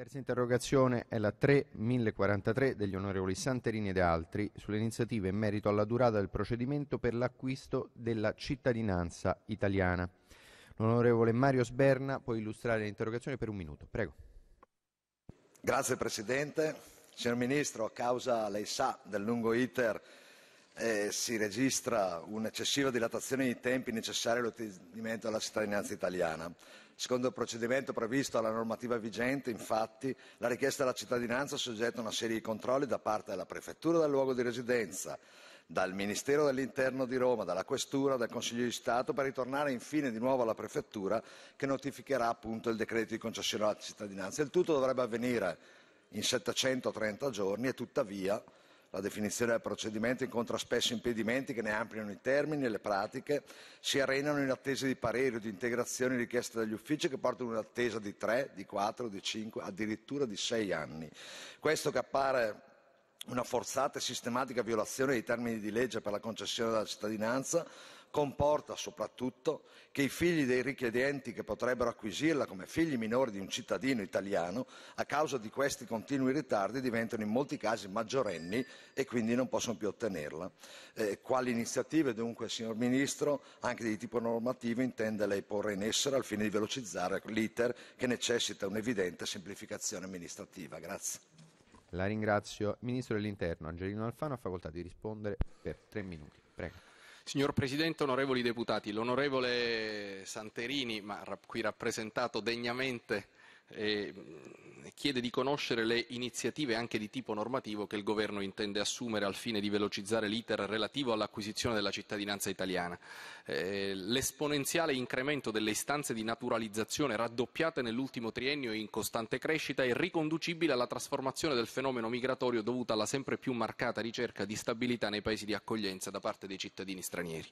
Terza interrogazione è la 3043 degli onorevoli Santerini ed altri sulle iniziative in merito alla durata del procedimento per l'acquisto della cittadinanza italiana. L'onorevole Mario Sberna può illustrare l'interrogazione per un minuto. Prego. Grazie Presidente. Signor Ministro, a causa, lei sa, del lungo iter eh, si registra un'eccessiva dilatazione dei tempi necessari all'ottenimento della cittadinanza italiana. Secondo il procedimento previsto dalla normativa vigente, infatti, la richiesta della cittadinanza è soggetta a una serie di controlli da parte della Prefettura del luogo di residenza, dal Ministero dell'Interno di Roma, dalla Questura, dal Consiglio di Stato, per ritornare infine di nuovo alla Prefettura che notificherà appunto il decreto di concessione della cittadinanza. Il tutto dovrebbe avvenire in 730 giorni e tuttavia la definizione del procedimento incontra spesso impedimenti che ne ampliano i termini e le pratiche, si arenano in attesa di pareri o di integrazioni richieste dagli uffici che portano in attesa di 3, di 4, di 5, addirittura di 6 anni. Questo che appare una forzata e sistematica violazione dei termini di legge per la concessione della cittadinanza comporta soprattutto che i figli dei richiedenti che potrebbero acquisirla come figli minori di un cittadino italiano, a causa di questi continui ritardi, diventano in molti casi maggiorenni e quindi non possono più ottenerla. Eh, quali iniziative dunque, signor Ministro, anche di tipo normativo, intende lei porre in essere al fine di velocizzare l'iter che necessita un'evidente semplificazione amministrativa? Grazie. La ringrazio. Ministro dell'Interno Angelino Alfano ha facoltà di rispondere per tre minuti. Prego. Signor Presidente, onorevoli deputati, l'onorevole Santerini, ma qui rappresentato degnamente eh, chiede di conoscere le iniziative anche di tipo normativo che il governo intende assumere al fine di velocizzare l'iter relativo all'acquisizione della cittadinanza italiana. Eh, l'esponenziale incremento delle istanze di naturalizzazione raddoppiate nell'ultimo triennio e in costante crescita è riconducibile alla trasformazione del fenomeno migratorio dovuta alla sempre più marcata ricerca di stabilità nei paesi di accoglienza da parte dei cittadini stranieri.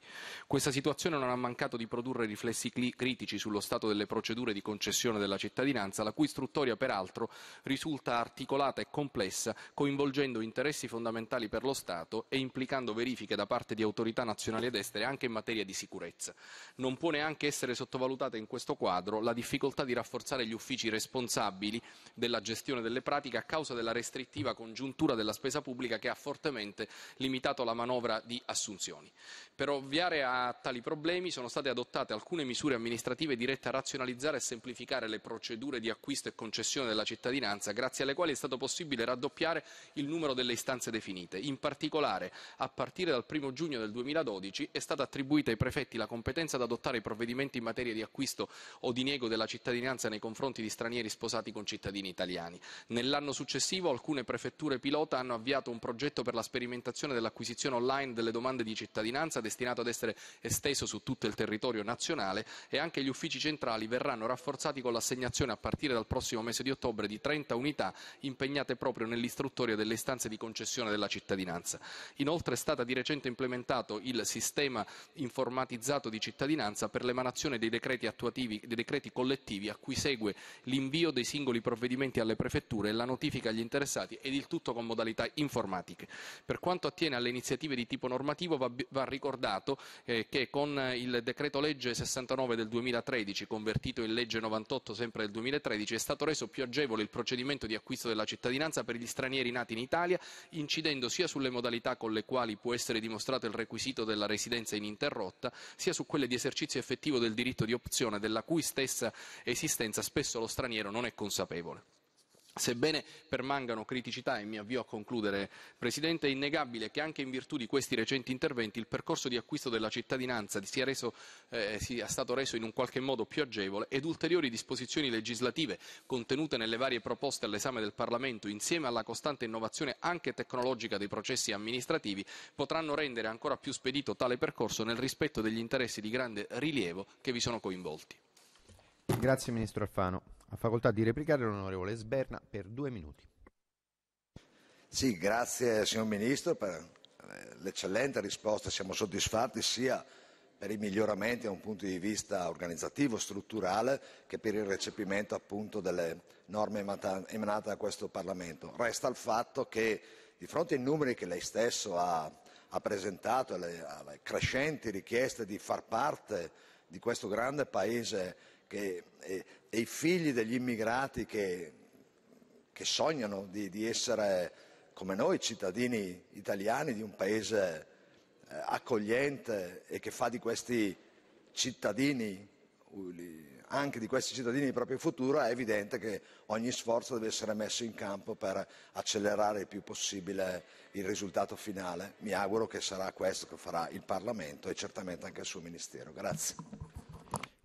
Questa situazione non ha mancato di produrre riflessi critici sullo stato delle procedure di concessione della cittadinanza la cui istruttoria peraltro risulta articolata e complessa, coinvolgendo interessi fondamentali per lo Stato e implicando verifiche da parte di autorità nazionali ed estere anche in materia di sicurezza. Non può neanche essere sottovalutata in questo quadro la difficoltà di rafforzare gli uffici responsabili della gestione delle pratiche a causa della restrittiva congiuntura della spesa pubblica che ha fortemente limitato la manovra di assunzioni. Per ovviare a tali problemi sono state adottate alcune misure amministrative dirette a razionalizzare e semplificare le procedure di acquisizione acquisto e concessione della cittadinanza, grazie alle quali è stato possibile raddoppiare il numero delle istanze definite. In particolare, a partire dal 1 giugno del 2012 è stata attribuita ai prefetti la competenza ad adottare i provvedimenti in materia di acquisto o di niego della cittadinanza nei confronti di stranieri sposati con cittadini italiani. Nell'anno successivo alcune prefetture pilota hanno avviato un progetto per la sperimentazione dell'acquisizione online delle domande di cittadinanza destinato ad essere esteso su tutto il territorio nazionale e anche gli uffici centrali verranno rafforzati con l'assegnazione a partire partire dal prossimo mese di ottobre, di 30 unità impegnate proprio nell'istruttoria delle istanze di concessione della cittadinanza. Inoltre è stato di recente implementato il sistema informatizzato di cittadinanza per l'emanazione dei decreti, attuativi, dei decreti collettivi a cui segue l'invio dei singoli provvedimenti alle prefetture e la notifica agli interessati ed il tutto con modalità informatiche. Per quanto attiene alle iniziative di tipo normativo va, va ricordato eh, che con il decreto legge 69 del 2013 convertito in legge 98 sempre del 2013 2013 è stato reso più agevole il procedimento di acquisto della cittadinanza per gli stranieri nati in Italia, incidendo sia sulle modalità con le quali può essere dimostrato il requisito della residenza ininterrotta, sia su quelle di esercizio effettivo del diritto di opzione, della cui stessa esistenza spesso lo straniero non è consapevole. Sebbene permangano criticità, e mi avvio a concludere, Presidente, è innegabile che anche in virtù di questi recenti interventi il percorso di acquisto della cittadinanza sia, reso, eh, sia stato reso in un qualche modo più agevole ed ulteriori disposizioni legislative contenute nelle varie proposte all'esame del Parlamento, insieme alla costante innovazione anche tecnologica dei processi amministrativi, potranno rendere ancora più spedito tale percorso nel rispetto degli interessi di grande rilievo che vi sono coinvolti. Grazie Ministro Alfano. Ha facoltà di replicare l'onorevole Sberna per due minuti. Sì, grazie signor Ministro per eh, l'eccellente risposta. Siamo soddisfatti sia per i miglioramenti da un punto di vista organizzativo, strutturale, che per il recepimento appunto delle norme emanate da questo Parlamento. Resta il fatto che di fronte ai numeri che lei stesso ha, ha presentato, alle, alle crescenti richieste di far parte di questo grande Paese che eh, e i figli degli immigrati che, che sognano di, di, essere come noi cittadini italiani di un paese eh, accogliente e che fa di questi cittadini anche di questi cittadini il proprio futuro è evidente che ogni sforzo deve essere messo in campo per accelerare il più possibile il risultato finale mi auguro che sarà questo che farà il Parlamento e certamente anche il suo Ministero Grazie.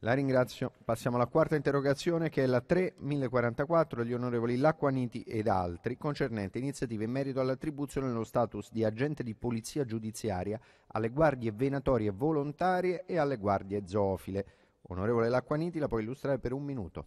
La ringrazio. Passiamo alla quarta interrogazione che è la 3044 degli onorevoli Lacquaniti ed altri concernente iniziative in merito all'attribuzione dello status di agente di polizia giudiziaria alle guardie venatorie volontarie e alle guardie zoofile. Onorevole Lacquaniti la puoi illustrare per un minuto.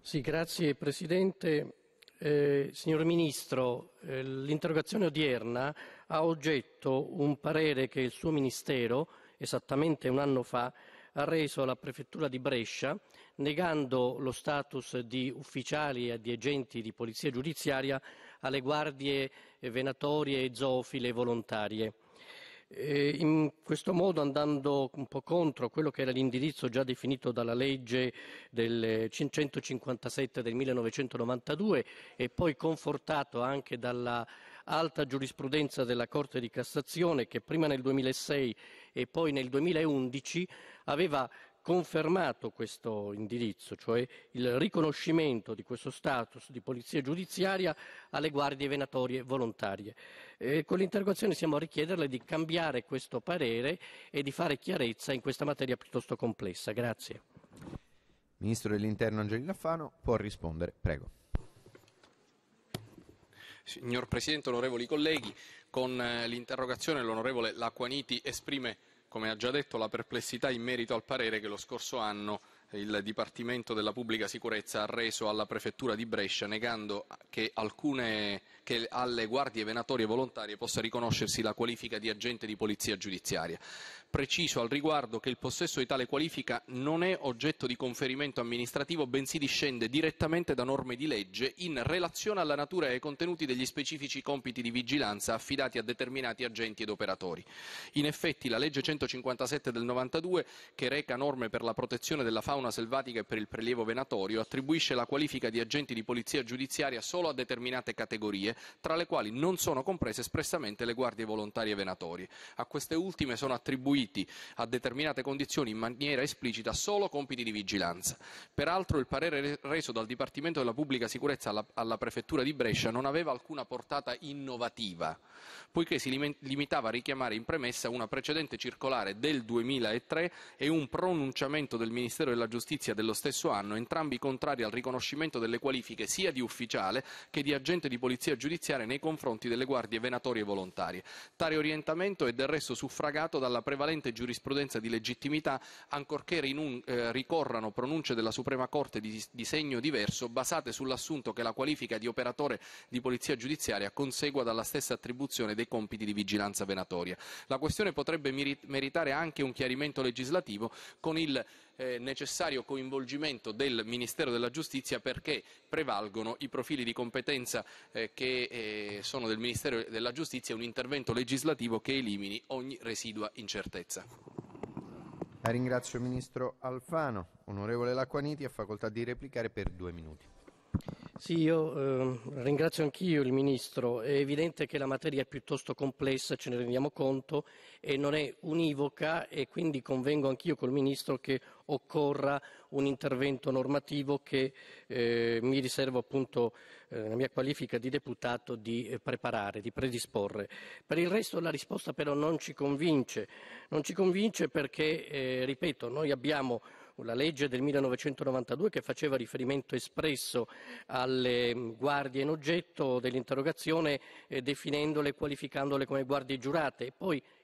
Sì, grazie Presidente. Eh, signor Ministro, eh, l'interrogazione odierna ha oggetto un parere che il suo Ministero, esattamente un anno fa, ha reso alla Prefettura di Brescia, negando lo status di ufficiali e di agenti di polizia giudiziaria alle guardie venatorie, e zoofile e volontarie. Eh, in questo modo, andando un po' contro quello che era l'indirizzo già definito dalla legge del 157 del 1992 e poi confortato anche dalla alta giurisprudenza della Corte di Cassazione che prima nel 2006 e poi nel 2011 aveva confermato questo indirizzo, cioè il riconoscimento di questo status di polizia giudiziaria alle guardie venatorie volontarie. E eh, con l'interrogazione siamo a richiederle di cambiare questo parere e di fare chiarezza in questa materia piuttosto complessa. Grazie. Ministro dell'Interno Angelina Fano può rispondere, prego. Signor Presidente, onorevoli colleghi, con eh, l'interrogazione l'onorevole Lacquaniti esprime, come ha già detto, la perplessità in merito al parere che lo scorso anno il Dipartimento della Pubblica Sicurezza ha reso alla Prefettura di Brescia negando che alcune che alle guardie venatorie volontarie possa riconoscersi la qualifica di agente di polizia giudiziaria. Preciso al riguardo che il possesso di tale qualifica non è oggetto di conferimento amministrativo, bensì discende direttamente da norme di legge in relazione alla natura e ai contenuti degli specifici compiti di vigilanza affidati a determinati agenti ed operatori. In effetti la legge 157 del 92, che reca norme per la protezione della fauna selvatica e per il prelievo venatorio, attribuisce la qualifica di agenti di polizia giudiziaria solo a determinate categorie guardie, tra le quali non sono comprese espressamente le guardie volontarie venatorie. A queste ultime sono attribuiti a determinate condizioni in maniera esplicita solo compiti di vigilanza. Peraltro il parere reso dal Dipartimento della Pubblica Sicurezza alla, alla Prefettura di Brescia non aveva alcuna portata innovativa, poiché si limitava a richiamare in premessa una precedente circolare del 2003 e un pronunciamento del Ministero della Giustizia dello stesso anno, entrambi contrari al riconoscimento delle qualifiche sia di ufficiale che di agente di polizia giudiziaria nei confronti delle guardie venatorie volontarie. Tale orientamento è del resto suffragato dalla prevalente giurisprudenza di legittimità, ancorché rinun, eh, ricorrano pronunce della Suprema Corte di, di segno diverso, basate sull'assunto che la qualifica di operatore di polizia giudiziaria consegua dalla stessa attribuzione dei compiti di vigilanza venatoria. La questione potrebbe meritare anche un chiarimento legislativo con il eh, necessario coinvolgimento del Ministero della Giustizia perché prevalgono i profili di competenza eh, che eh, sono del Ministero della Giustizia e un intervento legislativo che elimini ogni residua incertezza. La ringrazio Ministro Alfano. Onorevole Lacquaniti ha facoltà di replicare per due minuti. Sì, io eh, ringrazio anch'io il Ministro. È evidente che la materia è piuttosto complessa, ce ne rendiamo conto, e non è univoca e quindi convengo anch'io col Ministro che occorra un intervento normativo che eh, mi riservo appunto eh, nella mia qualifica di deputato di eh, preparare, di predisporre. Per il resto la risposta però non ci convince. Non ci convince perché, eh, ripeto, noi abbiamo una legge del 1992 che faceva riferimento espresso alle mm, guardie in oggetto dell'interrogazione eh, definendole e qualificandole come guardie giurate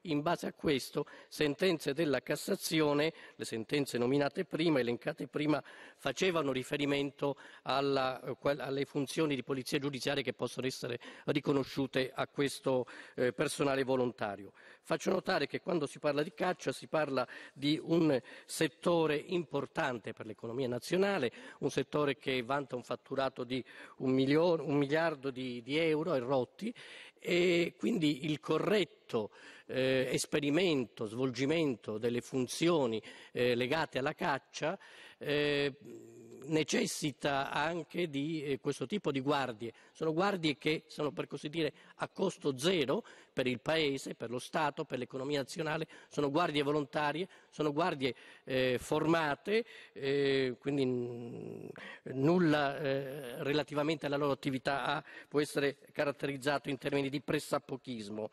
in base a questo sentenze della Cassazione, le sentenze nominate prima, elencate prima, facevano riferimento alla, eh, alle funzioni di polizia giudiziaria che possono essere riconosciute a questo eh, personale volontario. Faccio notare che quando si parla di caccia si parla di un settore importante per l'economia nazionale, un settore che vanta un fatturato di un, milione, un miliardo di, di euro e rotti e quindi il corretto eh, esperimento, svolgimento delle funzioni eh, legate alla caccia eh, necessita anche di eh, questo tipo di guardie. Sono guardie che sono per così dire a costo zero per il Paese, per lo Stato, per l'economia nazionale, sono guardie volontarie, sono guardie eh, formate, eh, quindi n- mm, nulla eh, relativamente alla loro attività A può essere caratterizzato in termini di pressapochismo.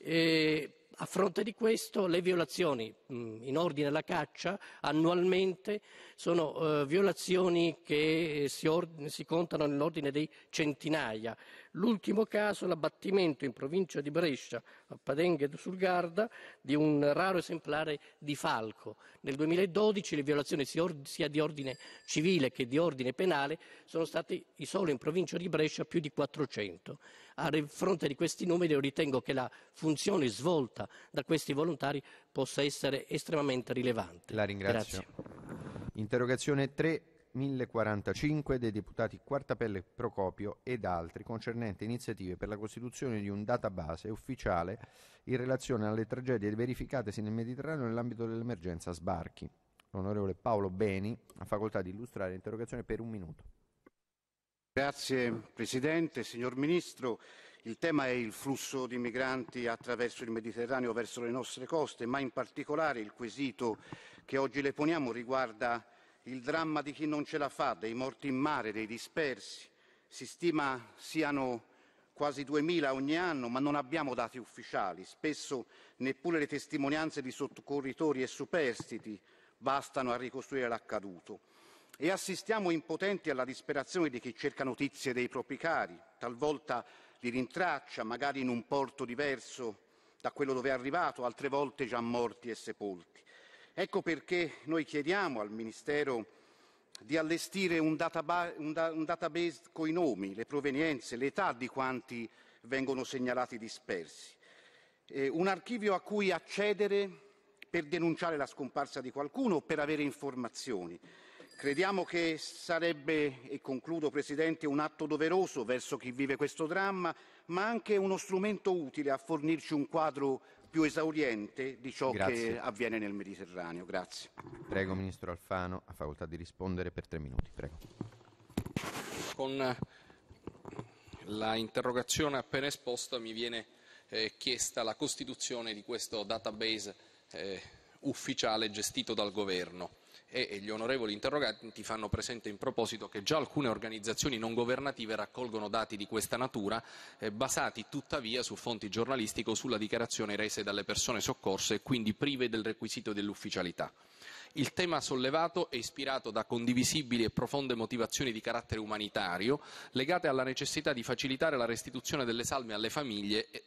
E eh, a fronte di questo le violazioni mm, in ordine alla caccia annualmente sono eh, violazioni che si, si contano nell'ordine dei centinaia, L'ultimo caso, l'abbattimento in provincia di Brescia, a Padenghe sul Garda, di un raro esemplare di falco. Nel 2012 le violazioni sia di ordine civile che di ordine penale sono state solo in provincia di Brescia più di 400. A fronte di questi numeri io ritengo che la funzione svolta da questi volontari possa essere estremamente rilevante. La ringrazio. Grazie. Interrogazione 3. 1045 dei deputati Quartapelle Procopio ed altri concernente iniziative per la costituzione di un database ufficiale in relazione alle tragedie verificatesi nel Mediterraneo nell'ambito dell'emergenza sbarchi. L'onorevole Paolo Beni ha facoltà di illustrare l'interrogazione per un minuto. Grazie Presidente, signor Ministro. Il tema è il flusso di migranti attraverso il Mediterraneo verso le nostre coste, ma in particolare il quesito che oggi le poniamo riguarda il dramma di chi non ce la fa, dei morti in mare, dei dispersi. Si stima siano quasi 2.000 ogni anno, ma non abbiamo dati ufficiali. Spesso neppure le testimonianze di soccorritori e superstiti bastano a ricostruire l'accaduto. E assistiamo impotenti alla disperazione di chi cerca notizie dei propri cari, talvolta li rintraccia, magari in un porto diverso da quello dove è arrivato, altre volte già morti e sepolti. Ecco perché noi chiediamo al Ministero di allestire un, database, un, da, un database con i nomi, le provenienze, l'età di quanti vengono segnalati dispersi, eh, un archivio a cui accedere per denunciare la scomparsa di qualcuno o per avere informazioni. Crediamo che sarebbe, e concludo Presidente, un atto doveroso verso chi vive questo dramma, ma anche uno strumento utile a fornirci un quadro più esauriente di ciò Grazie. che avviene nel Mediterraneo. Grazie. Prego, Ministro Alfano, ha facoltà di rispondere per tre minuti. Prego. Con eh, la interrogazione appena esposta mi viene eh, chiesta la costituzione di questo database eh, ufficiale gestito dal governo e gli onorevoli interroganti fanno presente in proposito che già alcune organizzazioni non governative raccolgono dati di questa natura, eh, basati tuttavia su fonti giornalistiche o sulla dichiarazione rese dalle persone soccorse e quindi prive del requisito dell'ufficialità. Il tema sollevato è ispirato da condivisibili e profonde motivazioni di carattere umanitario legate alla necessità di facilitare la restituzione delle salme alle famiglie eh,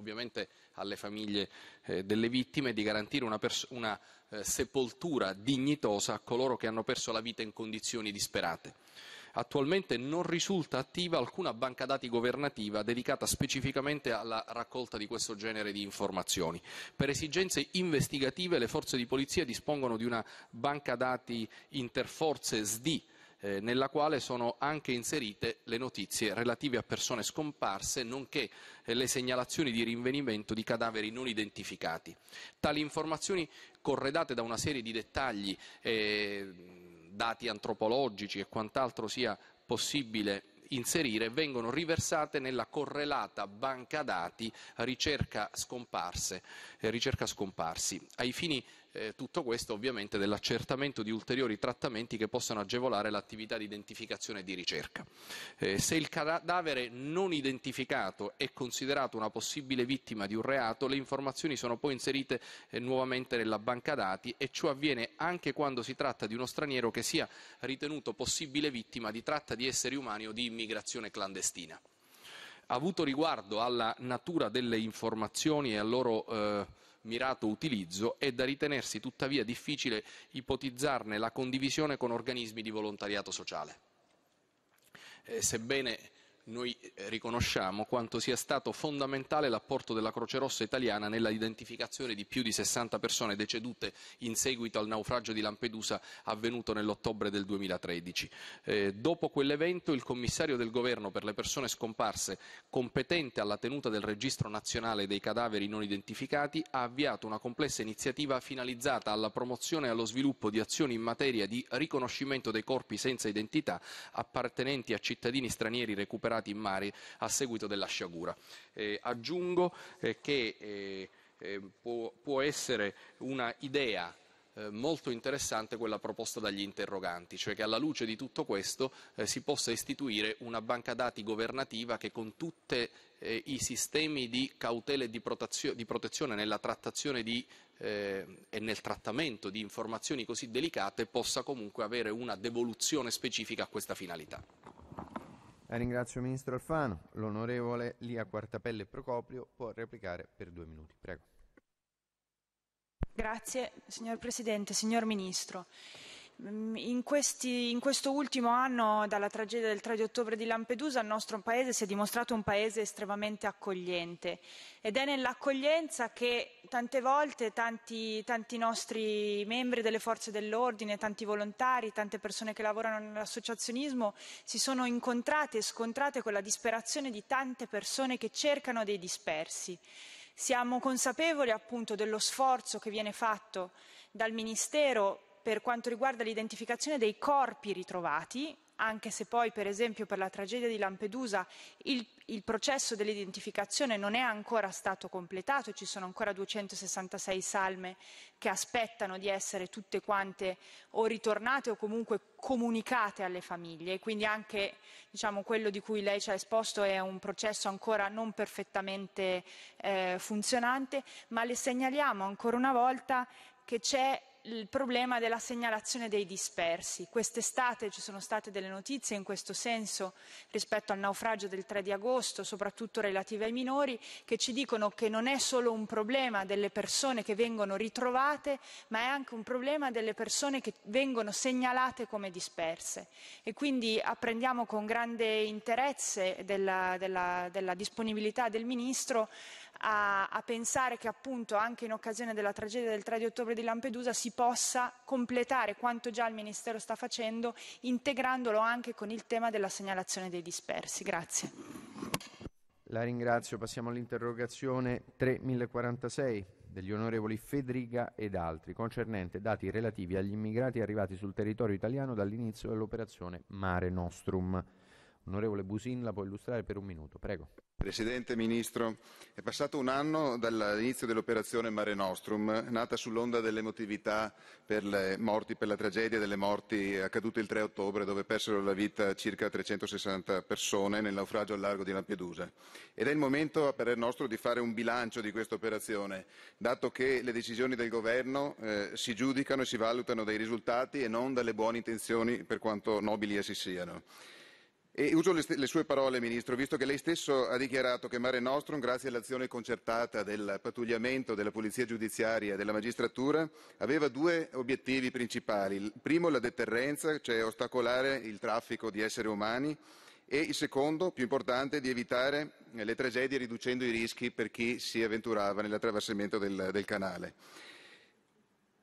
ovviamente alle famiglie eh, delle vittime, di garantire una, una eh, sepoltura dignitosa a coloro che hanno perso la vita in condizioni disperate. Attualmente non risulta attiva alcuna banca dati governativa dedicata specificamente alla raccolta di questo genere di informazioni. Per esigenze investigative le forze di polizia dispongono di una banca dati interforze SDI, eh, nella quale sono anche inserite le notizie relative a persone scomparse, nonché eh, le segnalazioni di rinvenimento di cadaveri non identificati. Tali informazioni, corredate da una serie di dettagli, eh, dati antropologici e quant'altro sia possibile inserire vengono riversate nella correlata banca dati ricerca scomparse, eh, ricerca scomparsi, ai fini eh, tutto questo ovviamente dell'accertamento di ulteriori trattamenti che possano agevolare l'attività di identificazione e di ricerca. Eh, se il cadavere non identificato è considerato una possibile vittima di un reato, le informazioni sono poi inserite eh, nuovamente nella banca dati e ciò avviene anche quando si tratta di uno straniero che sia ritenuto possibile vittima di tratta di esseri umani o di immigrazione clandestina. Avuto riguardo alla natura delle informazioni e al loro eh, mirato utilizzo, è da ritenersi tuttavia difficile ipotizzarne la condivisione con organismi di volontariato sociale. Eh, sebbene noi eh, riconosciamo quanto sia stato fondamentale l'apporto della Croce Rossa italiana nella identificazione di più di 60 persone decedute in seguito al naufragio di Lampedusa avvenuto nell'ottobre del 2013. Eh, dopo quell'evento il commissario del governo per le persone scomparse, competente alla tenuta del registro nazionale dei cadaveri non identificati, ha avviato una complessa iniziativa finalizzata alla promozione e allo sviluppo di azioni in materia di riconoscimento dei corpi senza identità appartenenti a cittadini stranieri recuperati naufragati in mare a seguito della sciagura. Eh, aggiungo eh, che eh, eh, può, può, essere una idea eh, molto interessante quella proposta dagli interroganti, cioè che alla luce di tutto questo eh, si possa istituire una banca dati governativa che con tutti eh, i sistemi di cautela e di, protezio, di protezione nella trattazione di, eh, e nel trattamento di informazioni così delicate possa comunque avere una devoluzione specifica a questa finalità. Ringrazio il Ministro Alfano. L'onorevole Lia Quartapelle Procoprio può replicare per due minuti. Prego. Grazie, signor Presidente, signor Ministro. Mm, in, questi, in, questo ultimo anno, dalla tragedia del 3 di ottobre di Lampedusa, il nostro paese si è dimostrato un paese estremamente accogliente ed è nell'accoglienza che tante volte tanti, tanti nostri membri delle forze dell'ordine, tanti volontari, tante persone che lavorano nell'associazionismo si sono incontrate e scontrate con la disperazione di tante persone che cercano dei dispersi. Siamo consapevoli appunto dello sforzo che viene fatto dal Ministero per quanto riguarda l'identificazione dei corpi ritrovati, anche se poi per esempio per la tragedia di Lampedusa il, il processo dell'identificazione non è ancora stato completato, ci sono ancora 266 salme che aspettano di essere tutte quante o ritornate o comunque comunicate alle famiglie, quindi anche diciamo, quello di cui lei ci ha esposto è un processo ancora non perfettamente eh, funzionante, ma le segnaliamo ancora una volta che c'è il problema della segnalazione dei dispersi. Quest'estate ci sono state delle notizie in questo senso rispetto al naufragio del 3 di agosto, soprattutto relative ai minori, che ci dicono che non è solo un problema delle persone che vengono ritrovate, ma è anche un problema delle persone che vengono segnalate come disperse. E quindi apprendiamo con grande interesse della, della, della disponibilità del Ministro a, a pensare che appunto anche in occasione della tragedia del 3 di ottobre di Lampedusa si possa completare quanto già il Ministero sta facendo integrandolo anche con il tema della segnalazione dei dispersi. Grazie. La ringrazio. Passiamo all'interrogazione 3046 degli onorevoli Federica ed altri concernente dati relativi agli immigrati arrivati sul territorio italiano dall'inizio dell'operazione Mare Nostrum. Onorevole Busin la può illustrare per un minuto, prego. Presidente, Ministro, è passato un anno dall'inizio dell'operazione Mare Nostrum, nata sull'onda dell'emotività per le morti, per la tragedia delle morti accadute il 3 ottobre, dove persero la vita circa 360 persone nel naufragio al largo di Lampedusa. Ed è il momento a parer nostro di fare un bilancio di questa operazione, dato che le decisioni del Governo eh, si giudicano e si valutano dai risultati e non dalle buone intenzioni, per quanto nobili essi siano. E uso le, le, sue parole, Ministro, visto che lei stesso ha dichiarato che Mare Nostrum, grazie all'azione concertata del pattugliamento della Polizia Giudiziaria e della Magistratura, aveva due obiettivi principali. Il primo, la deterrenza, cioè ostacolare il traffico di esseri umani, e il secondo, più importante, di evitare le tragedie riducendo i rischi per chi si avventurava nell'attraversamento del, del canale.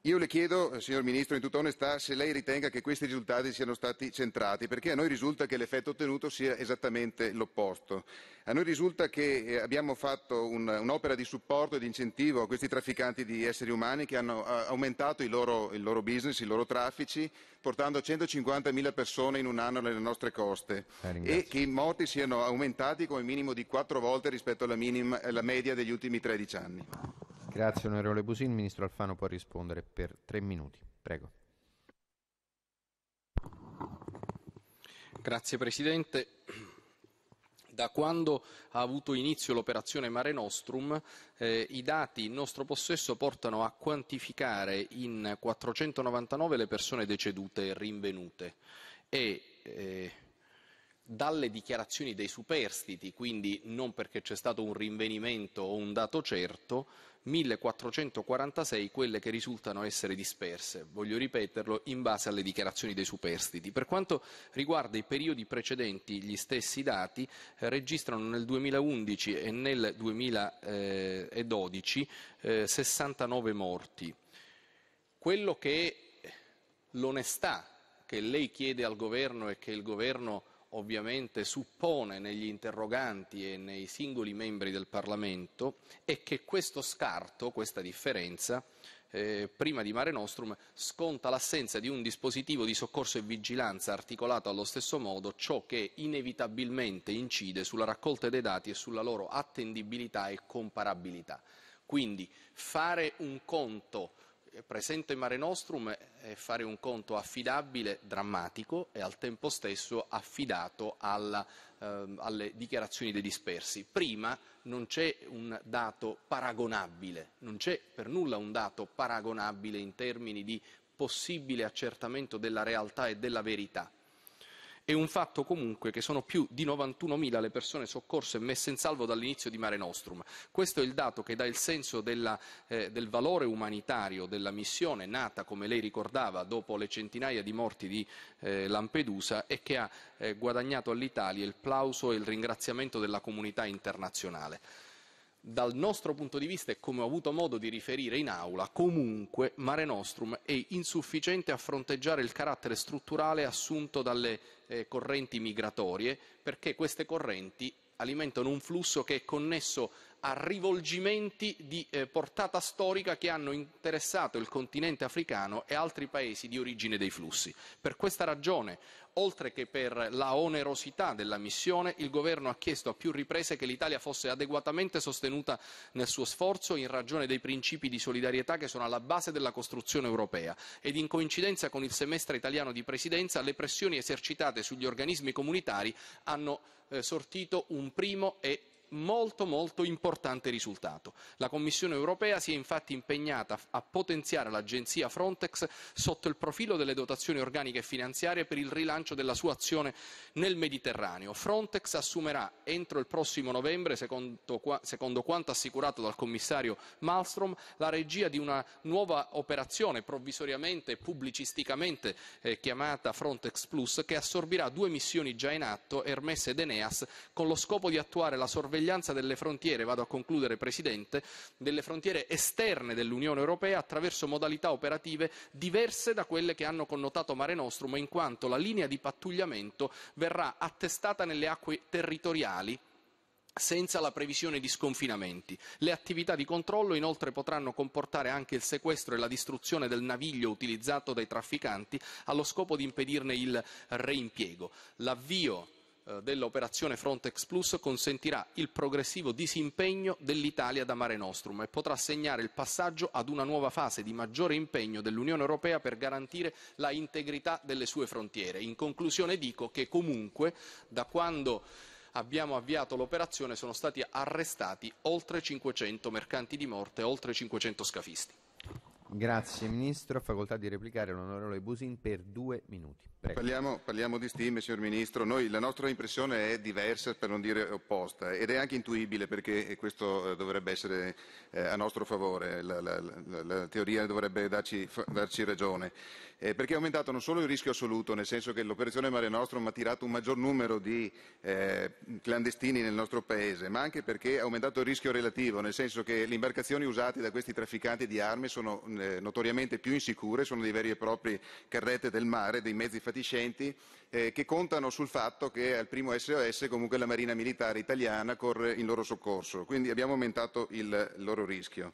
Io le chiedo, eh, signor Ministro, in tutta onestà, se lei ritenga che questi risultati siano stati centrati, perché a noi risulta che l'effetto ottenuto sia esattamente l'opposto. A noi risulta che eh, abbiamo fatto un, un'opera di supporto e di incentivo a questi trafficanti di esseri umani che hanno eh, aumentato il loro, il loro business, i loro traffici, portando 150.000 persone in un anno nelle nostre coste e che i morti siano aumentati come minimo di quattro volte rispetto alla, minima, alla media degli ultimi 13 anni. Grazie onorevole Busin. Ministro Alfano può rispondere per tre minuti. Prego. Grazie Presidente. Da quando ha avuto inizio l'operazione Mare Nostrum, eh, i dati in nostro possesso portano a quantificare in 499 le persone decedute e rinvenute e eh, dalle dichiarazioni dei superstiti, quindi non perché c'è stato un rinvenimento o un dato certo, 1446 quelle che risultano essere disperse, voglio ripeterlo, in base alle dichiarazioni dei superstiti. Per quanto riguarda i periodi precedenti, gli stessi dati eh, registrano nel 2011 e nel 2012 eh, 69 eh, morti. Quello che l'onestà che lei chiede al governo e che il governo ovviamente suppone negli interroganti e nei singoli membri del Parlamento è che questo scarto, questa differenza, eh, prima di Mare Nostrum, sconta l'assenza di un dispositivo di soccorso e vigilanza articolato allo stesso modo, ciò che inevitabilmente incide sulla raccolta dei dati e sulla loro attendibilità e comparabilità. Quindi fare un conto eh, presente Mare Nostrum eh, è fare un conto affidabile, drammatico e al tempo stesso affidato alla, eh, alle dichiarazioni dei dispersi. Prima non c'è un dato paragonabile, non c'è per nulla un dato paragonabile in termini di possibile accertamento della realtà e della verità. È un fatto comunque che sono più di 91.000 le persone soccorse e messe in salvo dall'inizio di Mare Nostrum. Questo è il dato che dà il senso della, eh, del valore umanitario della missione nata, come lei ricordava, dopo le centinaia di morti di eh, Lampedusa e che ha eh, guadagnato all'Italia il plauso e il ringraziamento della comunità internazionale. Dal nostro punto di vista, e come ho avuto modo di riferire in aula, comunque Mare Nostrum è insufficiente a fronteggiare il carattere strutturale assunto dalle eh, correnti migratorie, perché queste correnti alimentano un flusso che è connesso a rivolgimenti di eh, portata storica che hanno interessato il continente africano e altri paesi di origine dei flussi. Per questa ragione, oltre che per la onerosità della missione, il governo ha chiesto a più riprese che l'Italia fosse adeguatamente sostenuta nel suo sforzo in ragione dei principi di solidarietà che sono alla base della costruzione europea ed in coincidenza con il semestre italiano di presidenza le pressioni esercitate sugli organismi comunitari hanno eh, sortito un primo e molto molto importante risultato. La Commissione europea si è infatti impegnata a potenziare l'agenzia Frontex sotto il profilo delle dotazioni organiche e finanziarie per il rilancio della sua azione nel Mediterraneo. Frontex assumerà entro il prossimo novembre, secondo, secondo quanto assicurato dal commissario Malmström, la regia di una nuova operazione provvisoriamente e pubblicisticamente eh, chiamata Frontex Plus che assorbirà due missioni già in atto, Hermes ed Eneas, con lo scopo di attuare la sorveglianza sorveglianza delle frontiere, vado a concludere Presidente, delle frontiere esterne dell'Unione Europea attraverso modalità operative diverse da quelle che hanno connotato Mare Nostrum, in quanto la linea di pattugliamento verrà attestata nelle acque territoriali senza la previsione di sconfinamenti. Le attività di controllo inoltre potranno comportare anche il sequestro e la distruzione del naviglio utilizzato dai trafficanti allo scopo di impedirne il reimpiego. L'avvio eh, dell'operazione Frontex Plus consentirà il progressivo disimpegno dell'Italia da Mare Nostrum e potrà segnare il passaggio ad una nuova fase di maggiore impegno dell'Unione Europea per garantire la integrità delle sue frontiere. In conclusione dico che comunque da quando abbiamo avviato l'operazione sono stati arrestati oltre 500 mercanti di morte, oltre 500 scafisti. Grazie Ministro, facoltà di replicare l'onorevole Busin per due minuti. Ecco. Parliamo, parliamo, di stime, signor Ministro. Noi, la nostra impressione è diversa, per non dire opposta, ed è anche intuibile perché questo eh, dovrebbe essere eh, a nostro favore, la, la, la, la teoria dovrebbe darci, darci ragione, eh, perché è aumentato non solo il rischio assoluto, nel senso che l'operazione Mare Nostrum ha tirato un maggior numero di eh, clandestini nel nostro Paese, ma anche perché è aumentato il rischio relativo, nel senso che le imbarcazioni usate da questi trafficanti di armi sono eh, notoriamente più insicure, sono dei veri e propri carrette del mare, dei mezzi faticosi reticenti eh, che contano sul fatto che al primo SOS comunque la Marina Militare Italiana corre in loro soccorso, quindi abbiamo aumentato il loro rischio.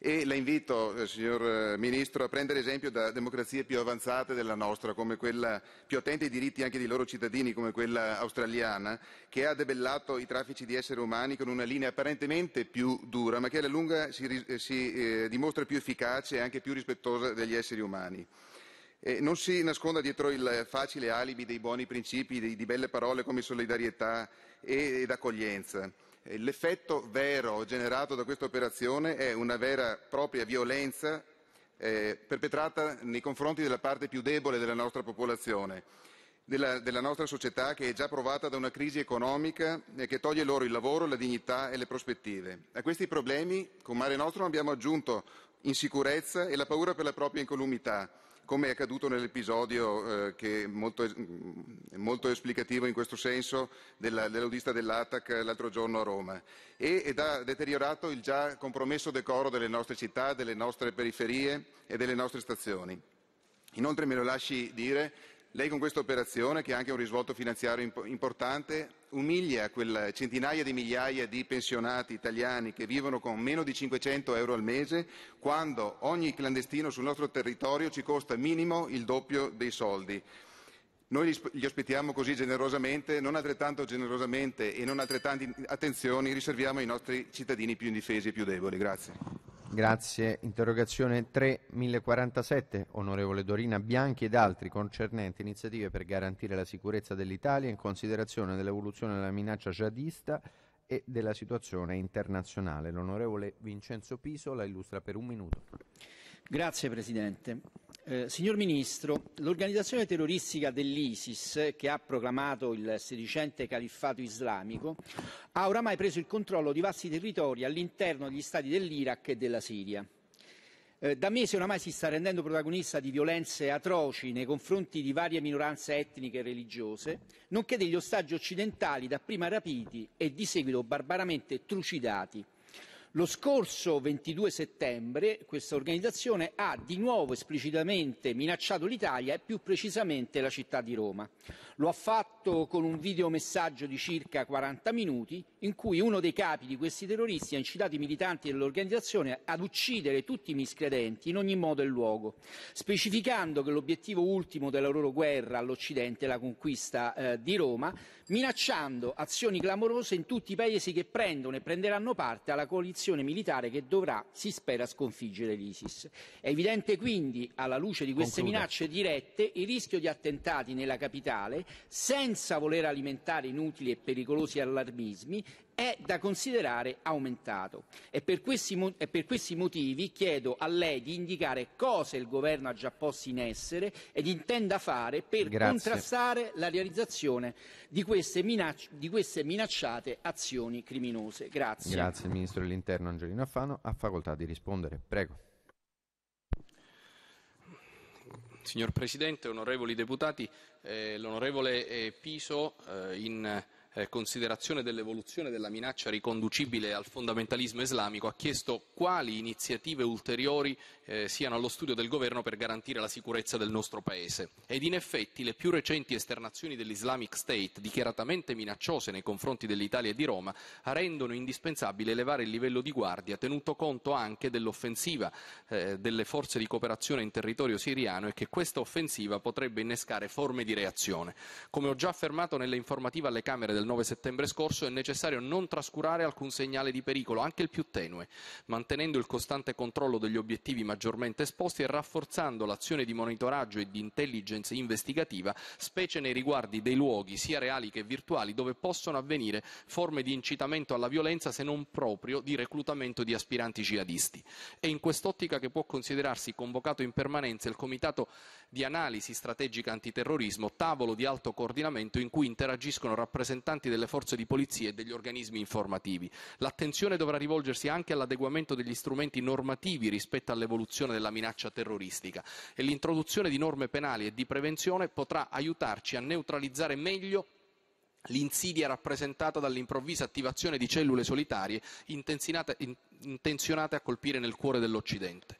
E la invito, eh, signor eh, Ministro, a prendere esempio da democrazie più avanzate della nostra, come quella più attenta ai diritti anche dei loro cittadini, come quella australiana, che ha debellato i traffici di esseri umani con una linea apparentemente più dura, ma che alla lunga si, eh, si eh, dimostra più efficace e anche più rispettosa degli esseri umani. Eh, non si nasconda dietro il facile alibi dei buoni principi, di, di belle parole come solidarietà ed accoglienza. l'effetto vero generato da questa operazione è una vera e propria violenza eh, perpetrata nei confronti della parte più debole della nostra popolazione, della, della nostra società che è già provata da una crisi economica eh, che toglie loro il lavoro, la dignità e le prospettive. A questi problemi con Mare Nostrum abbiamo aggiunto insicurezza e la paura per la propria incolumità come è accaduto nell'episodio eh, che è molto, mm, molto, esplicativo in questo senso della, dell'audista dell'ATAC l'altro giorno a Roma, e, ed ha deteriorato il già compromesso decoro delle nostre città, delle nostre periferie e delle nostre stazioni. Inoltre me lo lasci dire, lei con questa operazione, che ha anche un risvolto finanziario importante, umilia quelle centinaia di migliaia di pensionati italiani che vivono con meno di 500 euro al mese, quando ogni clandestino sul nostro territorio ci costa minimo il doppio dei soldi. Noi li ospitiamo così generosamente, non altrettanto generosamente e non altrettanti attenzioni riserviamo ai nostri cittadini più indifesi e più deboli. Grazie. Grazie. Interrogazione 3047, onorevole Dorina Bianchi ed altri, concernente iniziative per garantire la sicurezza dell'Italia in considerazione dell'evoluzione della minaccia jihadista e della situazione internazionale. L'onorevole Vincenzo Piso la illustra per un minuto. Grazie Presidente. Eh, signor Ministro, l'organizzazione terroristica dell'ISIS, che ha proclamato il sedicente califfato islamico, ha oramai preso il controllo di vasti territori all'interno degli stati dell'Iraq e della Siria. Eh, da mesi oramai si sta rendendo protagonista di violenze atroci nei confronti di varie minoranze etniche e religiose, nonché degli ostaggi occidentali dapprima rapiti e di seguito barbaramente trucidati lo scorso 22 settembre questa organizzazione ha di nuovo esplicitamente minacciato l'Italia e più precisamente la città di Roma. Lo ha fatto con un videomessaggio di circa 40 minuti in cui uno dei capi di questi terroristi ha incitato i militanti dell'organizzazione ad uccidere tutti i miscredenti in ogni modo e luogo, specificando che l'obiettivo ultimo della loro guerra all'Occidente è la conquista eh, di Roma, minacciando azioni clamorose in tutti i paesi che prendono e prenderanno parte alla coalizione militare che dovrà, si spera, sconfiggere l'ISIS. È evidente quindi, alla luce di queste Concludo. minacce dirette, il rischio di attentati nella capitale, senza voler alimentare inutili e pericolosi allarmismi, è da considerare aumentato e per, questi, e per, questi, motivi chiedo a lei di indicare cosa il governo ha già posto in essere ed intenda fare per Grazie. contrastare la realizzazione di queste, minac- di queste minacciate azioni criminose. Grazie. Grazie Ministro dell'Interno Angelino Affano, ha facoltà di rispondere. Prego. Signor Presidente, onorevoli deputati, eh, l'onorevole eh, Piso eh, in eh, considerazione dell'evoluzione della minaccia riconducibile al fondamentalismo islamico, ha chiesto quali iniziative ulteriori eh, siano allo studio del governo per garantire la sicurezza del nostro Paese. Ed in effetti le più recenti esternazioni dell'Islamic State, dichiaratamente minacciose nei confronti dell'Italia e di Roma, rendono indispensabile elevare il livello di guardia, tenuto conto anche dell'offensiva eh, delle forze di cooperazione in territorio siriano e che questa offensiva potrebbe innescare forme di reazione. Come ho già affermato nelle informative alle Camere del 9 settembre scorso, è necessario non trascurare alcun segnale di pericolo, anche il più tenue, mantenendo il costante controllo degli obiettivi maggiormente esposti e rafforzando l'azione di monitoraggio e di intelligence investigativa, specie nei riguardi dei luoghi, sia reali che virtuali, dove possono avvenire forme di incitamento alla violenza se non proprio di reclutamento di aspiranti jihadisti. È in quest'ottica che può considerarsi convocato in permanenza il Comitato di Analisi Strategica Antiterrorismo, tavolo di alto coordinamento in cui interagiscono rappresentanti rappresentanti delle forze di polizia e degli organismi informativi. L'attenzione dovrà rivolgersi anche all'adeguamento degli strumenti normativi rispetto all'evoluzione della minaccia terroristica e l'introduzione di norme penali e di prevenzione potrà aiutarci a neutralizzare meglio l'insidia rappresentata dall'improvvisa attivazione di cellule solitarie intenzionate a colpire nel cuore dell'Occidente.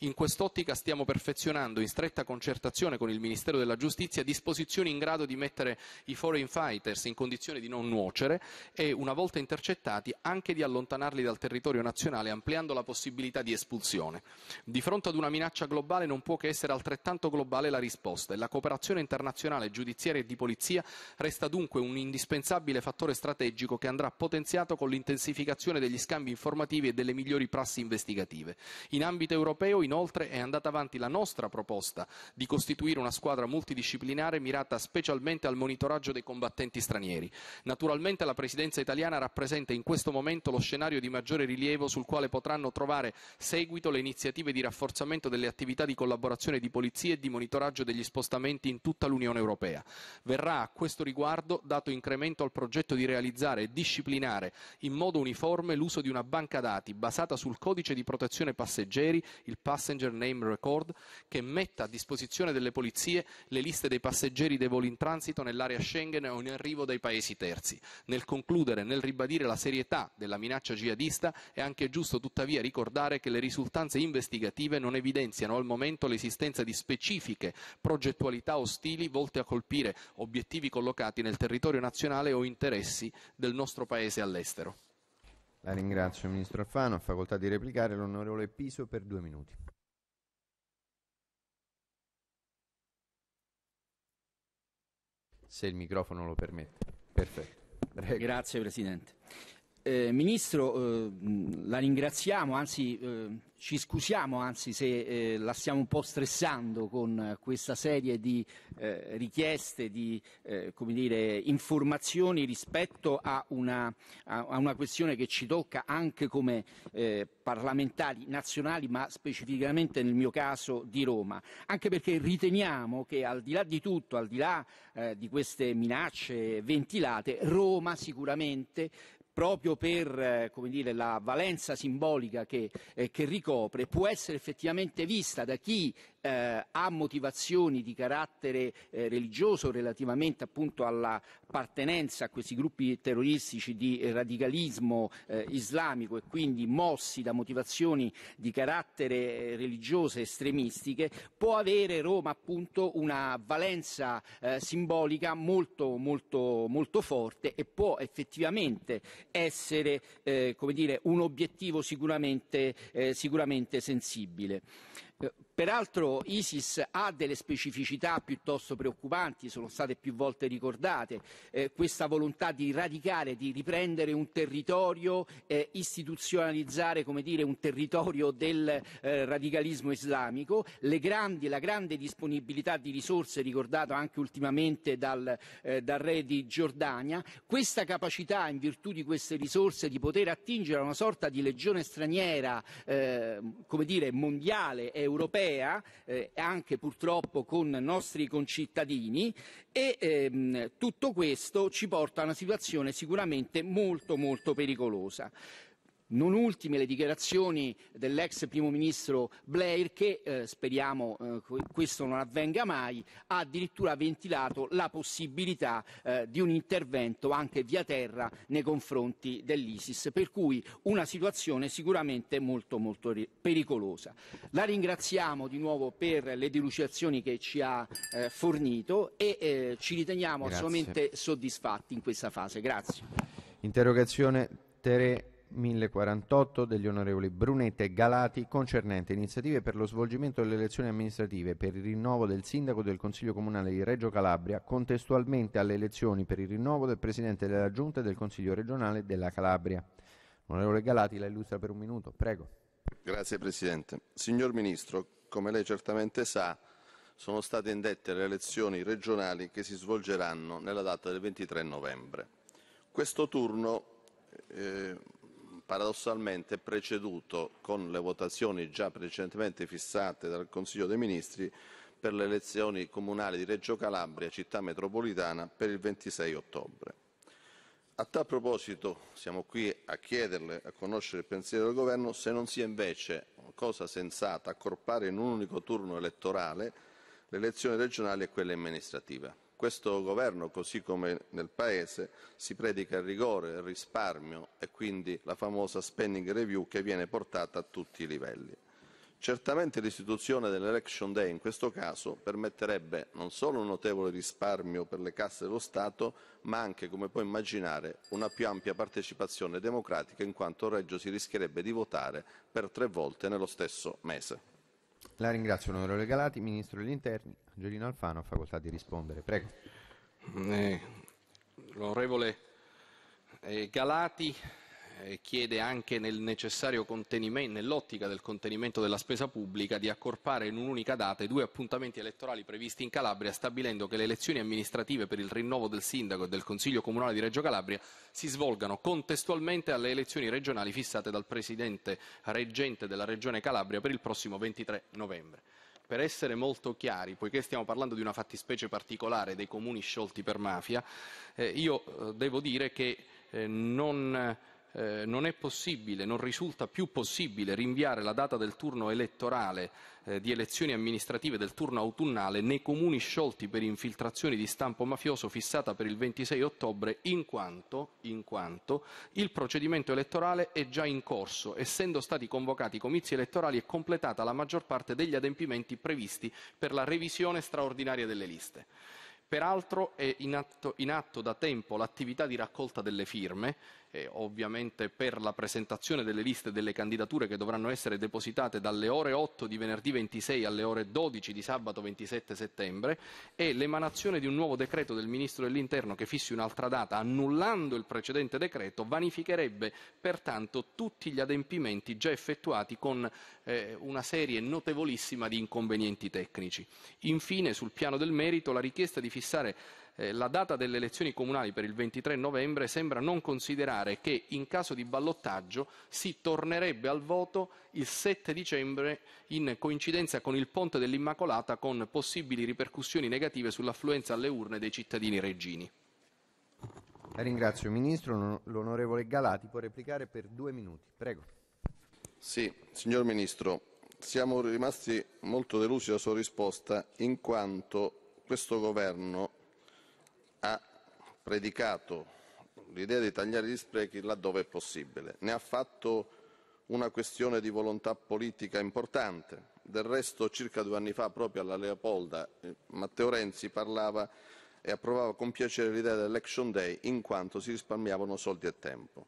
In quest'ottica stiamo perfezionando, in stretta concertazione con il Ministero della Giustizia, disposizioni in grado di mettere i foreign fighters in condizione di non nuocere e, una volta intercettati, anche di allontanarli dal territorio nazionale, ampliando la possibilità di espulsione. Di fronte ad una minaccia globale non può che essere altrettanto globale la risposta e la cooperazione internazionale giudiziaria e di polizia resta dunque un indispensabile fattore strategico che andrà potenziato con l'intensificazione degli scambi informativi e delle migliori prassi investigative. In ambito europeo inoltre è andata avanti la nostra proposta di costituire una squadra multidisciplinare mirata specialmente al monitoraggio dei combattenti stranieri. Naturalmente la presidenza italiana rappresenta in questo momento lo scenario di maggiore rilievo sul quale potranno trovare seguito le iniziative di rafforzamento delle attività di collaborazione di polizia e di monitoraggio degli spostamenti in tutta l'Unione Europea. Verrà a questo riguardo dato incremento al progetto di realizzare e disciplinare in modo uniforme l'uso di una banca dati basata sul codice di protezione passeggeri, il pass Passenger Name Record che metta a disposizione delle polizie le liste dei passeggeri dei voli in transito nell'area Schengen o in arrivo dai paesi terzi. Nel concludere, nel ribadire la serietà della minaccia jihadista, è anche giusto tuttavia ricordare che le risultanze investigative non evidenziano al momento l'esistenza di specifiche progettualità ostili volte a colpire obiettivi collocati nel territorio nazionale o interessi del nostro Paese all'estero. La ringrazio, Ministro Alfano. Ha facoltà di replicare l'onorevole Piso per due minuti. Se il microfono lo permette. Perfetto. Prego. Grazie Presidente. Eh, Ministro, eh, la ringraziamo, anzi eh, ci scusiamo anzi, se eh, la stiamo un po' stressando con questa serie di eh, richieste, di eh, dire, informazioni rispetto a una, a, a una, questione che ci tocca anche come parlamentari nazionali, ma specificamente nel mio caso di Roma, anche perché riteniamo che al di là di tutto, al di là di queste minacce ventilate, Roma sicuramente proprio per eh, dire, la valenza simbolica che, eh, che ricopre, può essere effettivamente vista da chi eh, ha motivazioni di carattere eh, religioso relativamente appunto all'appartenenza a questi gruppi terroristici di radicalismo eh, islamico e quindi mossi da motivazioni di carattere eh, religiose estremistiche, può avere Roma appunto una valenza eh, simbolica molto, molto, molto forte e può effettivamente essere eh, come dire, un obiettivo sicuramente, sicuramente sensibile. Peraltro ISIS ha delle specificità piuttosto preoccupanti, sono state più volte ricordate, eh, questa volontà di radicare, di riprendere un territorio, eh, istituzionalizzare come dire, un territorio del eh, radicalismo islamico, grandi, la grande disponibilità di risorse ricordata anche ultimamente dal, eh, dal re di Giordania, questa capacità in virtù di queste risorse di poter attingere a una sorta di legione straniera eh, come dire, mondiale europea, eh, anche purtroppo con nostri concittadini e ehm, tutto questo ci porta a una situazione sicuramente molto molto pericolosa. Non ultime le dichiarazioni dell'ex primo ministro Blair che, eh, speriamo eh, questo non avvenga mai, ha addirittura ventilato la possibilità eh, di un intervento anche via terra nei confronti dell'ISIS, per cui una situazione sicuramente molto molto pericolosa. La ringraziamo di nuovo per le dilucidazioni che ci ha eh, fornito e eh, ci riteniamo Grazie. assolutamente soddisfatti in questa fase. Grazie. 1048 degli onorevoli Brunetta e Galati concernente iniziative per lo svolgimento delle elezioni amministrative per il rinnovo del sindaco del Consiglio Comunale di Reggio Calabria contestualmente alle elezioni per il rinnovo del Presidente della Giunta e del Consiglio regionale della Calabria. Onorevole Galati, la illustra per un minuto, prego. Grazie Presidente. Signor Ministro, come lei certamente sa, sono state indette le elezioni regionali che si svolgeranno nella data del 23 novembre. Questo turno eh, paradossalmente preceduto con le votazioni già precedentemente fissate dal Consiglio dei Ministri per le elezioni comunali di Reggio Calabria, città metropolitana, per il 26 ottobre. A tal proposito siamo qui a chiederle, a conoscere il pensiero del Governo, se non sia invece cosa sensata accorpare in un unico turno elettorale le elezioni regionali e quelle amministrative. Questo governo, così come nel Paese, si predica il rigore, il risparmio e quindi la famosa spending review che viene portata a tutti i livelli. Certamente l'istituzione dell'Election Day in questo caso permetterebbe non solo un notevole risparmio per le casse dello Stato, ma anche, come puoi immaginare, una più ampia partecipazione democratica in quanto Reggio si rischierebbe di votare per tre volte nello stesso mese. La ringrazio onorevole Galati, Ministro degli Interni. Angelino Alfano ha facoltà di rispondere. Prego. Eh, l'onorevole eh, Galati eh, chiede anche nel nell'ottica del contenimento della spesa pubblica di accorpare in un'unica data i due appuntamenti elettorali previsti in Calabria stabilendo che le elezioni amministrative per il rinnovo del sindaco e del Consiglio Comunale di Reggio Calabria si svolgano contestualmente alle elezioni regionali fissate dal Presidente reggente della Regione Calabria per il prossimo 23 novembre per essere molto chiari, poiché stiamo parlando di una fattispecie particolare dei comuni sciolti per mafia, eh, io eh, devo dire che eh, non eh, non è possibile, non risulta più possibile rinviare la data del turno elettorale eh, di elezioni amministrative del turno autunnale nei comuni sciolti per infiltrazioni di stampo mafioso fissata per il 26 ottobre in quanto, in quanto il procedimento elettorale è già in corso, essendo stati convocati comizi elettorali e completata la maggior parte degli adempimenti previsti per la revisione straordinaria delle liste. Peraltro è in atto, in atto da tempo l'attività di raccolta delle firme eh, ovviamente per la presentazione delle liste delle candidature che dovranno essere depositate dalle ore 8 di venerdì 26 alle ore 12 di sabato 27 settembre e l'emanazione di un nuovo decreto del Ministro dell'Interno che fissi un'altra data annullando il precedente decreto vanificherebbe pertanto tutti gli adempimenti già effettuati con eh, una serie notevolissima di inconvenienti tecnici. Infine, sul piano del merito, la richiesta di fissare eh, la data delle elezioni comunali per il 23 novembre sembra non considerare che in caso di ballottaggio si tornerebbe al voto il 7 dicembre in coincidenza con il Ponte dell'Immacolata con possibili ripercussioni negative sull'affluenza alle urne dei cittadini reggini. Ringrazio Ministro, l'onorevole Galati può replicare per due minuti. Prego. Sì, signor Ministro, siamo rimasti molto delusi dalla sua risposta in quanto questo governo ha predicato l'idea di tagliare gli sprechi laddove è possibile. Ne ha fatto una questione di volontà politica importante. Del resto, circa due anni fa, proprio alla Leopolda, eh, Matteo Renzi parlava e approvava con piacere l'idea dell'Action Day in quanto si risparmiavano soldi e tempo.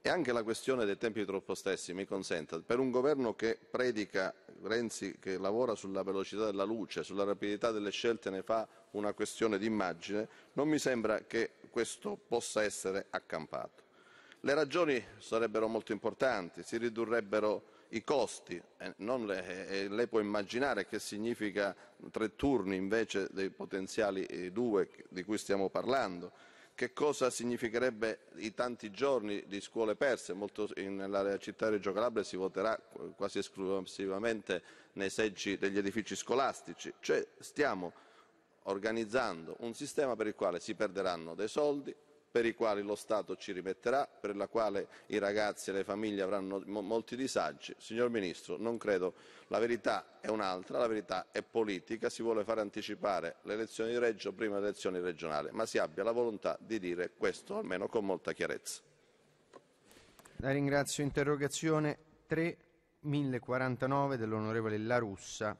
E anche la questione dei tempi troppo stessi, mi consenta, per un governo che predica Renzi che lavora sulla velocità della luce, sulla rapidità delle scelte ne fa una questione d'immagine, non mi sembra che questo possa essere accampato. Le ragioni sarebbero molto importanti, si ridurrebbero i costi, eh, le, eh, eh, lei può immaginare che significa tre turni invece dei potenziali eh, due di cui stiamo parlando, che cosa significherebbe i tanti giorni di scuole perse. Molto in, nella città Reggio Calabria si voterà quasi esclusivamente nei seggi degli edifici scolastici. Cioè stiamo organizzando un sistema per il quale si perderanno dei soldi, per i quali lo Stato ci rimetterà, per la quale i ragazzi e le famiglie avranno molti disagi. Signor Ministro, non credo, la verità è un'altra, la verità è politica, si vuole far anticipare le elezioni di Reggio prima delle elezioni regionali, ma si abbia la volontà di dire questo almeno con molta chiarezza. La ringrazio. Interrogazione 3049 dell'onorevole La Russa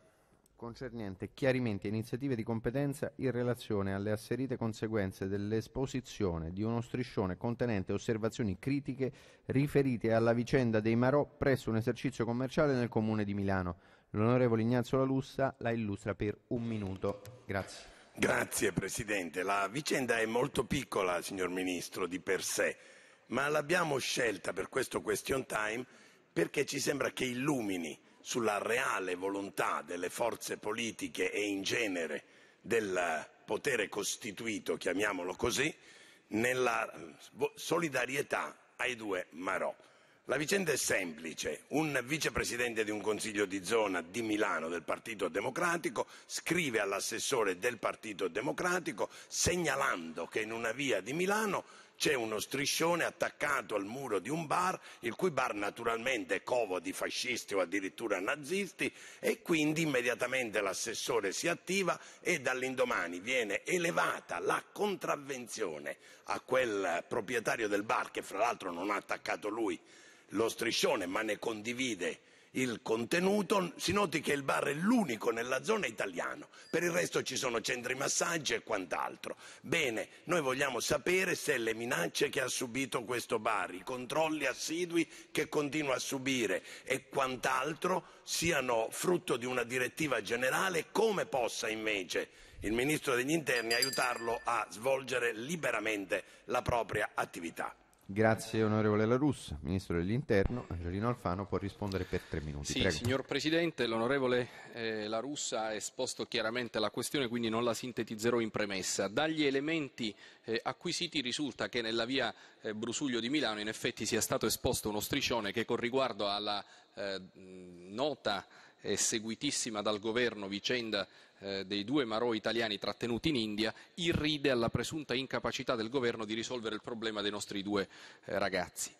concernente chiarimenti e iniziative di competenza in relazione alle asserite conseguenze dell'esposizione di uno striscione contenente osservazioni critiche riferite alla vicenda dei Marò presso un esercizio commerciale nel comune di Milano. L'onorevole Ignazio La la illustra per un minuto. Grazie. Grazie Presidente. La vicenda è molto piccola, signor Ministro, di per sé, ma l'abbiamo scelta per questo question time perché ci sembra che illumini sulla reale volontà delle forze politiche e in genere del potere costituito, chiamiamolo così, nella eh, solidarietà ai due Marò. La vicenda è semplice. Un vicepresidente di un consiglio di zona di Milano del Partito Democratico scrive all'assessore del Partito Democratico segnalando che in una via di Milano c'è uno striscione attaccato al muro di un bar, il cui bar naturalmente è covo di fascisti o addirittura nazisti e quindi immediatamente l'assessore si attiva e dall'indomani viene elevata la contravvenzione a quel proprietario del bar che fra l'altro non ha attaccato lui lo striscione ma ne condivide il contenuto, si noti che il bar è l'unico nella zona italiano, per il resto ci sono centri massaggi e quant'altro. Bene, noi vogliamo sapere se le minacce che ha subito questo bar, i controlli assidui che continua a subire e quant'altro siano frutto di una direttiva generale, come possa invece il Ministro degli Interni aiutarlo a svolgere liberamente la propria attività. Grazie onorevole La Russa, Ministro dell'Interno, Angelino Alfano può rispondere per tre minuti. Sì, Prego. signor Presidente, l'onorevole eh, La Russa ha esposto chiaramente la questione, quindi non la sintetizzerò in premessa. Dagli elementi eh, acquisiti risulta che nella via eh, Brusuglio di Milano in effetti sia stato esposto uno striscione che con riguardo alla eh, nota e eh, seguitissima dal governo vicenda eh, dei due Marò italiani trattenuti in India irride alla presunta incapacità del governo di risolvere il problema dei nostri due eh, ragazzi.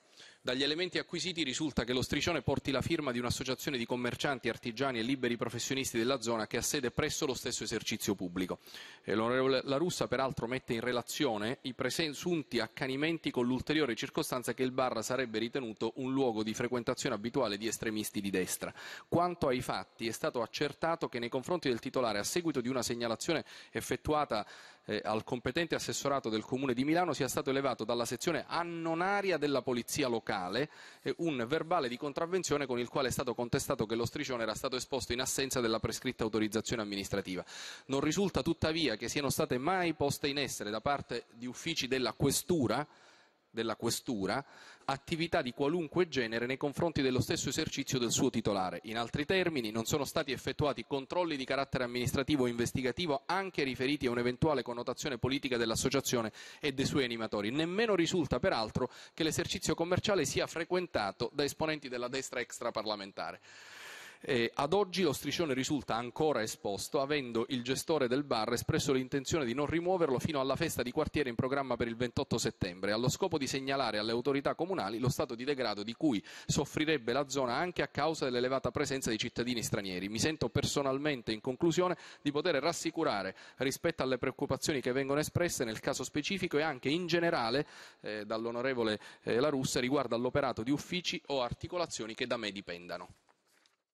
Dagli elementi acquisiti risulta che lo striscione porti la firma di un'associazione di commercianti, artigiani e liberi professionisti della zona che ha sede presso lo stesso esercizio pubblico. L'onorevole La Russa peraltro mette in relazione i presunti accanimenti con l'ulteriore circostanza che il bar sarebbe ritenuto un luogo di frequentazione abituale di estremisti di destra. Quanto ai fatti è stato accertato che nei confronti del titolare a seguito di una segnalazione effettuata eh, al competente assessorato del Comune di Milano sia stato elevato dalla sezione annonaria della Polizia Locale eh, un verbale di contravvenzione con il quale è stato contestato che lo striscione era stato esposto in assenza della prescritta autorizzazione amministrativa. Non risulta tuttavia che siano state mai poste in essere da parte di uffici della Questura della questura attività di qualunque genere nei confronti dello stesso esercizio del suo titolare. In altri termini, non sono stati effettuati controlli di carattere amministrativo o investigativo anche riferiti a un'eventuale connotazione politica dell'associazione e dei suoi animatori. Nemmeno risulta, peraltro, che l'esercizio commerciale sia frequentato da esponenti della destra extraparlamentare. Eh, ad oggi lo striscione risulta ancora esposto, avendo il gestore del bar espresso l'intenzione di non rimuoverlo fino alla festa di quartiere in programma per il 28 settembre, allo scopo di segnalare alle autorità comunali lo stato di degrado di cui soffrirebbe la zona anche a causa dell'elevata presenza di cittadini stranieri. Mi sento personalmente, in conclusione, di poter rassicurare rispetto alle preoccupazioni che vengono espresse nel caso specifico e anche in generale eh, dall'onorevole eh, La Russa riguardo all'operato di uffici o articolazioni che da me dipendano.